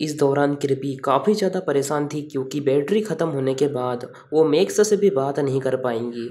इस दौरान कृपी काफ़ी ज़्यादा परेशान थी क्योंकि बैटरी ख़त्म होने के बाद वो मेक्स से भी बात नहीं कर पाएंगी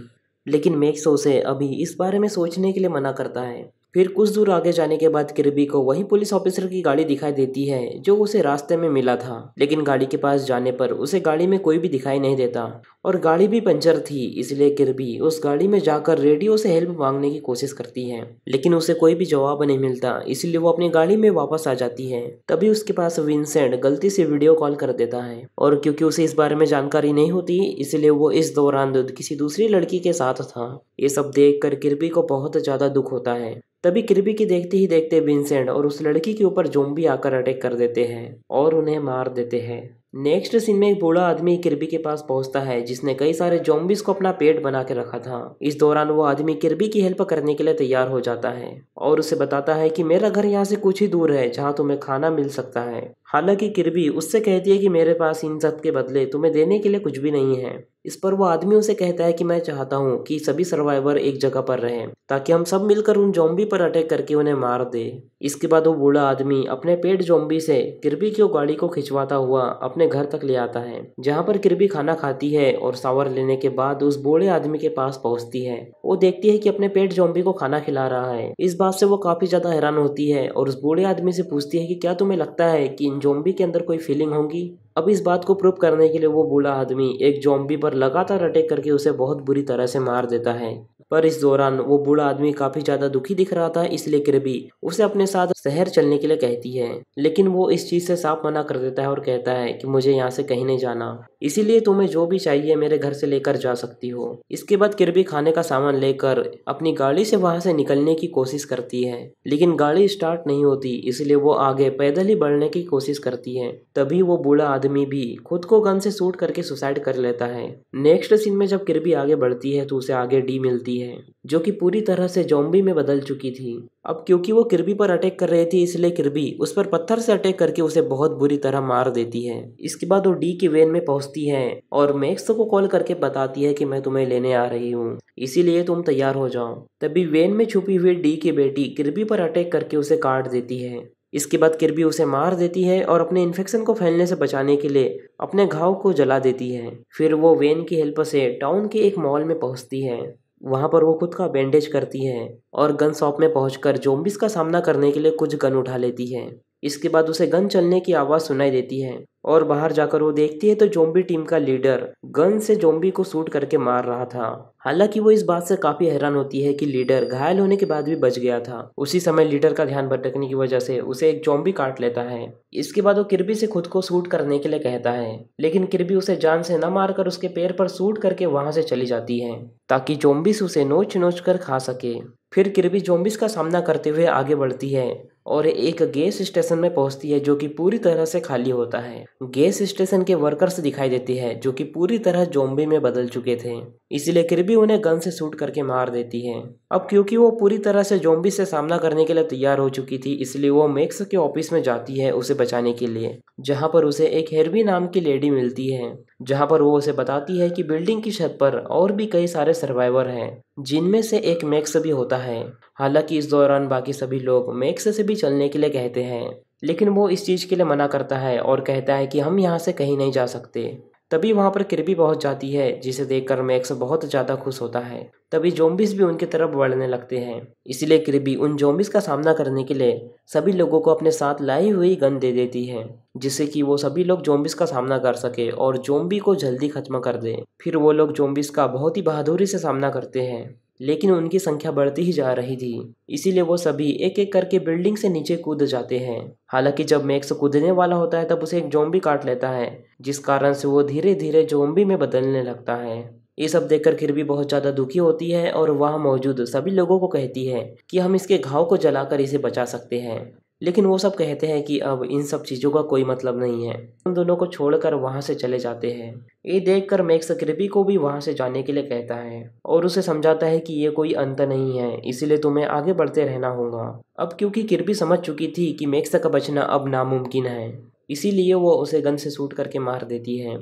लेकिन मेक्स उसे अभी इस बारे में सोचने के लिए मना करता है फिर कुछ दूर आगे जाने के बाद किरबी को वही पुलिस ऑफिसर की गाड़ी दिखाई देती है जो उसे रास्ते में मिला था लेकिन गाड़ी के पास जाने पर उसे गाड़ी में कोई भी दिखाई नहीं देता और गाड़ी भी पंचर थी इसलिए किरबी उस गाड़ी में जाकर रेडियो से हेल्प मांगने की कोशिश करती है लेकिन उसे कोई भी जवाब नहीं मिलता इसलिए वो अपनी गाड़ी में वापस आ जाती है तभी उसके पास विंसेंट गलती से वीडियो कॉल कर देता है और क्योंकि उसे इस बारे में जानकारी नहीं होती इसलिए वो इस दौरान किसी दूसरी लड़की के साथ था ये सब देख कर किरबी को बहुत ज़्यादा दुख होता है तभी किरबी की देखते ही देखते विंसेंट और उस लड़की के ऊपर जोम्बी आकर अटैक कर देते हैं और उन्हें मार देते हैं नेक्स्ट सीन में एक बूढ़ा आदमी किरबी के पास पहुंचता है जिसने कई सारे जोम्बिस को अपना पेट बना के रखा था इस दौरान वो आदमी किरबी की हेल्प करने के लिए तैयार हो जाता है और उसे बताता है कि मेरा घर यहाँ से कुछ ही दूर है जहाँ तुम्हें खाना मिल सकता है हालांकि किरबी उससे कहती है कि मेरे पास इन सब के बदले तुम्हें देने के लिए कुछ भी नहीं है इस पर वो आदमी उसे कहता है कि मैं चाहता हूँ कि सभी सर्वाइवर एक जगह पर रहें ताकि हम सब मिलकर उन जॉम्बी पर अटैक करके उन्हें मार दे इसके बाद वो बूढ़ा आदमी अपने पेट जॉम्बी से किरबी की गाड़ी को खिंचवाता हुआ अपने घर तक ले आता है जहाँ पर किरबी खाना खाती है और सावर लेने के बाद उस बूढ़े आदमी के पास पहुँचती है वो देखती है की अपने पेट जॉम्बी को खाना खिला रहा है इस बात से वो काफी ज्यादा हैरान होती है और उस बूढ़े आदमी से पूछती है की क्या तुम्हें लगता है की इन जॉम्बी के अंदर कोई फीलिंग होगी अब इस बात को प्रूव करने के लिए वो बूढ़ा आदमी एक जॉम्बी पर लगातार अटैक करके उसे बहुत बुरी तरह से मार देता है पर इस दौरान वो बूढ़ा आदमी काफी ज्यादा दुखी दिख रहा था इसलिए किरबी उसे अपने साथ शहर चलने के लिए कहती है लेकिन वो इस चीज से साफ मना कर देता है और कहता है कि मुझे यहाँ से कहीं नहीं जाना इसीलिए तुम्हें जो भी चाहिए मेरे घर से लेकर जा सकती हो इसके बाद किरबी खाने का सामान लेकर अपनी गाड़ी से वहां से निकलने की कोशिश करती है लेकिन गाड़ी स्टार्ट नहीं होती इसलिए वो आगे पैदल ही बढ़ने की कोशिश करती है तभी वो बूढ़ा आदमी भी खुद को गन से सूट करके सुसाइड कर लेता है नेक्स्ट सीन में जब किरबी आगे बढ़ती है तो उसे आगे डी मिलती है जो कि पूरी तरह से जॉम्बी में बदल चुकी थी अब क्योंकि वो किरबी पर अटैक कर रही थी इसलिए किरबी उस पर पत्थर से अटैक करके उसे बहुत बुरी तरह मार देती है इसके बाद वो डी की वेन में पहुंचती है और मैक्स को कॉल करके बताती है कि मैं तुम्हें लेने आ रही हूँ इसीलिए तुम तैयार हो जाओ तभी वेन में छुपी हुई डी की बेटी किरबी पर अटैक करके उसे काट देती है इसके बाद किरबी उसे मार देती है और अपने इन्फेक्शन को फैलने से बचाने के लिए अपने घाव को जला देती है फिर वो वेन की हेल्प से टाउन के एक मॉल में पहुंचती है वहाँ पर वो खुद का बैंडेज करती है और गन शॉप में पहुँच कर ज़ोंबिस का सामना करने के लिए कुछ गन उठा लेती है इसके बाद उसे गन चलने की आवाज़ सुनाई देती है और बाहर जाकर वो देखती है तो जोम्बी टीम का लीडर गन से जोम्बी को सूट करके मार रहा था हालांकि वो इस बात से काफी हैरान होती है कि लीडर घायल होने के बाद भी बच गया था उसी समय लीडर का ध्यान भटकने की वजह से उसे एक जोम्बी काट लेता है इसके बाद वो किरबी से खुद को सूट करने के लिए कहता है लेकिन किरबी उसे जान से न मारकर उसके पैर पर सूट करके वहां से चली जाती है ताकि जोम्बिस उसे नोच नोच कर खा सके फिर किरबी जोम्बिस का सामना करते हुए आगे बढ़ती है और एक गैस स्टेशन में पहुंचती है जो कि पूरी तरह से खाली होता है गैस स्टेशन के वर्कर्स दिखाई देती है जो कि पूरी तरह जोम्बी में बदल चुके थे इसलिए किरबी उन्हें गन से शूट करके मार देती है अब क्योंकि वो पूरी तरह से जोम्बी से सामना करने के लिए तैयार हो चुकी थी इसलिए वो मेक्स के ऑफिस में जाती है उसे बचाने के लिए जहाँ पर उसे एक हेरबी नाम की लेडी मिलती है जहां पर वो उसे बताती है कि बिल्डिंग की छत पर और भी कई सारे सर्वाइवर हैं जिनमें से एक मैक्स भी होता है हालांकि इस दौरान बाकी सभी लोग मैक्स से भी चलने के लिए कहते हैं लेकिन वो इस चीज़ के लिए मना करता है और कहता है कि हम यहाँ से कहीं नहीं जा सकते तभी वहाँ पर किरबी पहुँच जाती है जिसे देखकर मैक्स बहुत ज़्यादा खुश होता है तभी जोम्बिस भी उनकी तरफ बढ़ने लगते हैं इसलिए किरबी उन जोम्बिस का सामना करने के लिए सभी लोगों को अपने साथ लाई हुई गन दे देती है जिससे कि वो सभी लोग जोम्बिस का सामना कर सके और जोम्बी को जल्दी ख़त्म कर दें फिर वो लोग जोम्बिस का बहुत ही बहादुरी से सामना करते हैं लेकिन उनकी संख्या बढ़ती ही जा रही थी इसीलिए वो सभी एक एक करके बिल्डिंग से नीचे कूद जाते हैं हालांकि जब मैक्स कूदने वाला होता है तब उसे एक जोम्बी काट लेता है जिस कारण से वो धीरे धीरे जोम्बी में बदलने लगता है ये सब देखकर भी बहुत ज़्यादा दुखी होती है और वहाँ मौजूद सभी लोगों को कहती है कि हम इसके घाव को जलाकर इसे बचा सकते हैं लेकिन वो सब कहते हैं कि अब इन सब चीज़ों का कोई मतलब नहीं है उन दोनों को छोड़कर वहाँ से चले जाते हैं ये देखकर मैक्स क्रिपी को भी वहाँ से जाने के लिए कहता है और उसे समझाता है कि ये कोई अंत नहीं है इसीलिए तुम्हें आगे बढ़ते रहना होगा अब क्योंकि कृपी समझ चुकी थी कि मैक्स का बचना अब नामुमकिन है इसीलिए वो उसे गन से सूट करके मार देती है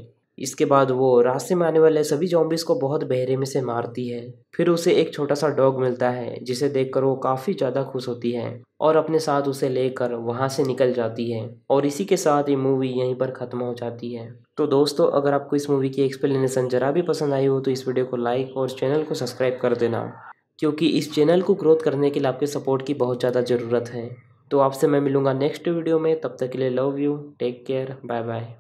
इसके बाद वो रास्ते में आने वाले सभी जॉम्बिस को बहुत बहरे में से मारती है फिर उसे एक छोटा सा डॉग मिलता है जिसे देखकर वो काफ़ी ज़्यादा खुश होती है और अपने साथ उसे लेकर वहाँ से निकल जाती है और इसी के साथ ये मूवी यहीं पर ख़त्म हो जाती है तो दोस्तों अगर आपको इस मूवी की एक्सप्लेनेशन ज़रा भी पसंद आई हो तो इस वीडियो को लाइक और चैनल को सब्सक्राइब कर देना क्योंकि इस चैनल को ग्रोथ करने के लिए आपके सपोर्ट की बहुत ज़्यादा ज़रूरत है तो आपसे मैं मिलूंगा नेक्स्ट वीडियो में तब तक के लिए love you take care bye bye